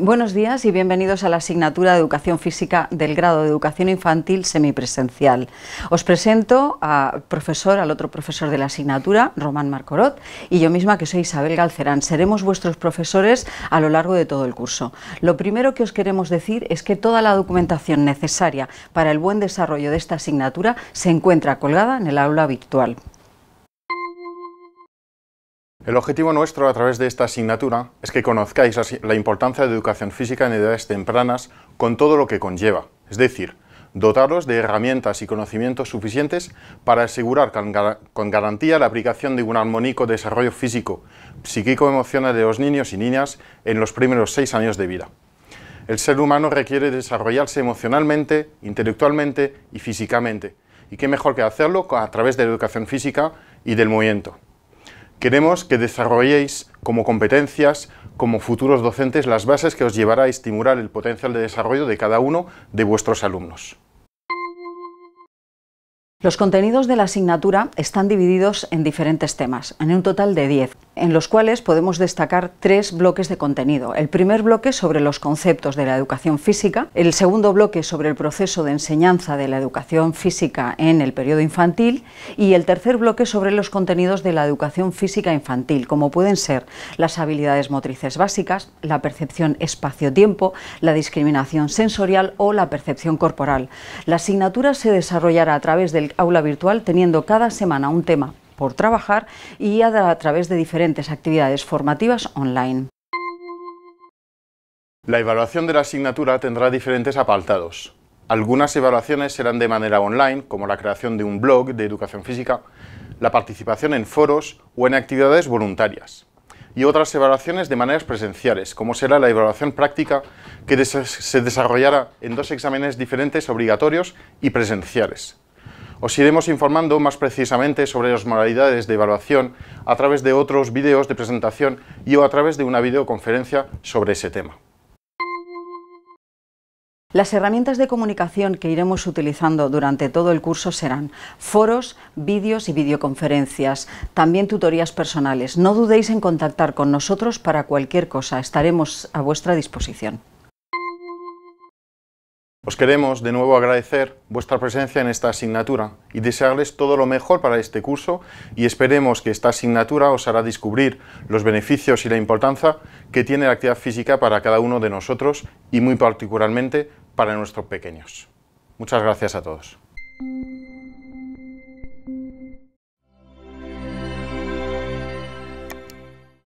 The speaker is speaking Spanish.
Buenos días y bienvenidos a la asignatura de Educación Física del grado de Educación Infantil semipresencial. Os presento al profesor, al otro profesor de la asignatura, Román Marcorot, y yo misma que soy Isabel Galcerán. Seremos vuestros profesores a lo largo de todo el curso. Lo primero que os queremos decir es que toda la documentación necesaria para el buen desarrollo de esta asignatura se encuentra colgada en el aula virtual. El objetivo nuestro a través de esta asignatura es que conozcáis la importancia de educación física en edades tempranas con todo lo que conlleva, es decir, dotaros de herramientas y conocimientos suficientes para asegurar con garantía la aplicación de un armónico desarrollo físico, psíquico-emocional de los niños y niñas en los primeros seis años de vida. El ser humano requiere desarrollarse emocionalmente, intelectualmente y físicamente, y qué mejor que hacerlo a través de la educación física y del movimiento. Queremos que desarrolléis como competencias, como futuros docentes, las bases que os llevará a estimular el potencial de desarrollo de cada uno de vuestros alumnos. Los contenidos de la asignatura están divididos en diferentes temas, en un total de 10 en los cuales podemos destacar tres bloques de contenido. El primer bloque sobre los conceptos de la educación física, el segundo bloque sobre el proceso de enseñanza de la educación física en el periodo infantil y el tercer bloque sobre los contenidos de la educación física infantil, como pueden ser las habilidades motrices básicas, la percepción espacio-tiempo, la discriminación sensorial o la percepción corporal. La asignatura se desarrollará a través del aula virtual teniendo cada semana un tema por trabajar y a, través de diferentes actividades formativas online. La evaluación de la asignatura tendrá diferentes apartados. Algunas evaluaciones serán de manera online, como la creación de un blog de educación física, la participación en foros o en actividades voluntarias. Y otras evaluaciones de maneras presenciales, como será la evaluación práctica, que se desarrollará en dos exámenes diferentes obligatorios y presenciales. Os iremos informando más precisamente sobre las modalidades de evaluación a través de otros vídeos de presentación y o a través de una videoconferencia sobre ese tema. Las herramientas de comunicación que iremos utilizando durante todo el curso serán foros, vídeos y videoconferencias, también tutorías personales. No dudéis en contactar con nosotros para cualquier cosa, estaremos a vuestra disposición. Os queremos de nuevo agradecer vuestra presencia en esta asignatura y desearles todo lo mejor para este curso y esperemos que esta asignatura os hará descubrir los beneficios y la importancia que tiene la actividad física para cada uno de nosotros y muy particularmente para nuestros pequeños. Muchas gracias a todos.